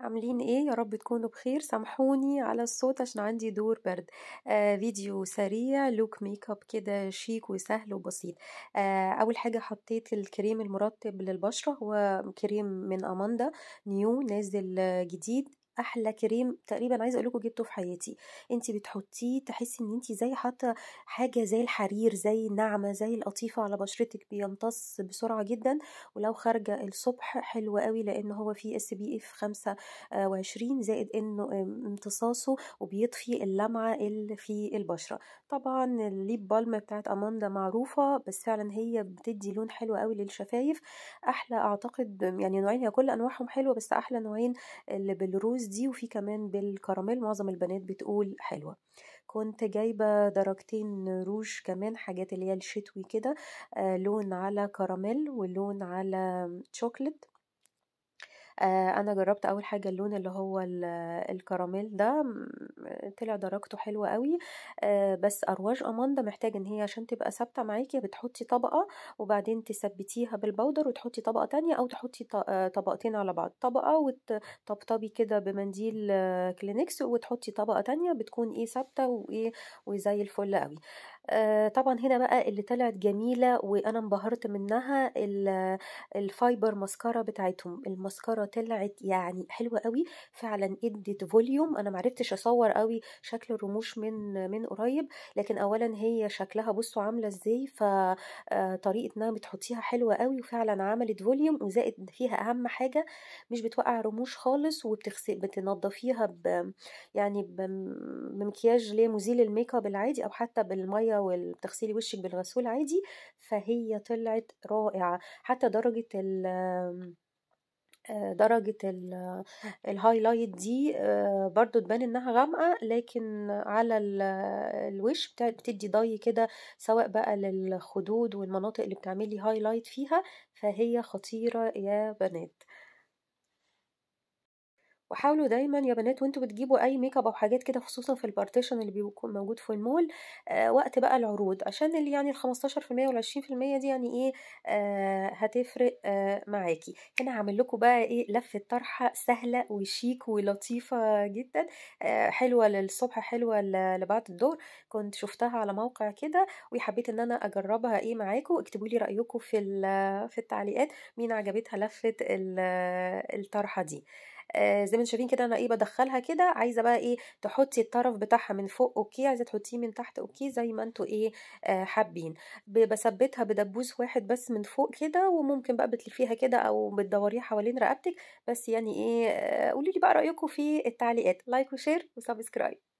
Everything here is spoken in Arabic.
عاملين ايه يا رب تكونوا بخير سامحوني على الصوت عشان عندي دور برد آه فيديو سريع لوك ميك اب كده شيك وسهل وبسيط آه اول حاجه حطيت الكريم المرطب للبشره هو كريم من اماندا نيو نازل جديد احلى كريم تقريبا عايزه اقول لكم جبته في حياتي انت بتحطيه تحسي ان انت زي حاطه حاجه زي الحرير زي ناعمه زي القطيفه على بشرتك بيمتص بسرعه جدا ولو خارجه الصبح حلو قوي لان هو فيه اس بي اف 25 زائد انه امتصاصه وبيطفي اللمعه اللي في البشره طبعا الليب بالم بتاعت اماندا معروفه بس فعلا هي بتدي لون حلو قوي للشفايف احلى اعتقد يعني نوعين هي كل انواعهم حلوه بس احلى نوعين اللي بالروز دي وفي كمان بالكراميل معظم البنات بتقول حلوه كنت جايبه درجتين روج كمان حاجات اللي هي الشتوي كده آه لون على كراميل ولون على شوكليت آه، انا جربت اول حاجه اللون اللي هو الكراميل ده طلع درجته حلوه قوي آه، بس ارواج اماندا محتاج ان هي عشان تبقى ثابته معاكي بتحطي طبقه وبعدين تثبتيها بالبودر وتحطي طبقه تانية او تحطي آه، طبقتين على بعض طبقه وتطبطبي كده بمنديل كلينكس وتحطي طبقه تانية بتكون ايه ثابته وايه وزي الفل قوي آه، طبعا هنا بقى اللي طلعت جميلة وانا انبهرت منها الفايبر ماسكارا بتاعتهم الماسكارا طلعت يعني حلوة قوي فعلا ادت فوليوم انا معرفتش اصور قوي شكل الرموش من من قريب لكن اولا هي شكلها بصوا عاملة ازاي فطريقة آه، انها بتحطيها حلوة قوي وفعلا عملت فوليوم وزائد فيها اهم حاجة مش بتوقع رموش خالص وبتغسل بتنضفيها ب يعني بمكياج ليه مزيل الميك اب العادي او حتى بالمية وتغسلي وشك بالغسول عادي فهي طلعت رائعة حتى درجة ال آه، درجة الهايلايت آه، دي آه، برضو تبان انها غامقة لكن على الوش بتدي ضي كده سواء بقى للخدود والمناطق اللي بتعملي هايلايت فيها فهي خطيرة يا بنات وحاولوا دايما يا بنات وانتوا بتجيبوا اي ميك اب او حاجات كده خصوصا في البارتيشن اللي بيكون موجود في المول آه وقت بقى العروض عشان اللي يعني ال 15% وال 20% دي يعني ايه آه هتفرق آه معاكي هنا هعمل لكم بقى ايه لفه طرحه سهله وشيك ولطيفه جدا آه حلوه للصبح حلوه لبعد الظهر كنت شفتها على موقع كده وحبيت ان انا اجربها ايه معاكم اكتبوا لي رايكم في في التعليقات مين عجبتها لفه الطرحه دي آه، زي ما انتم شايفين كده انا ايه بدخلها كده عايزه بقى ايه تحطي الطرف بتاعها من فوق اوكي عايزه تحطيه من تحت اوكي زي ما انتم ايه آه، حابين بثبتها بدبوس واحد بس من فوق كده وممكن بقى بتلفيها كده او بتدوريها حوالين رقبتك بس يعني ايه آه، قولي لي بقى رايكم في التعليقات لايك وشير وسبسكرايب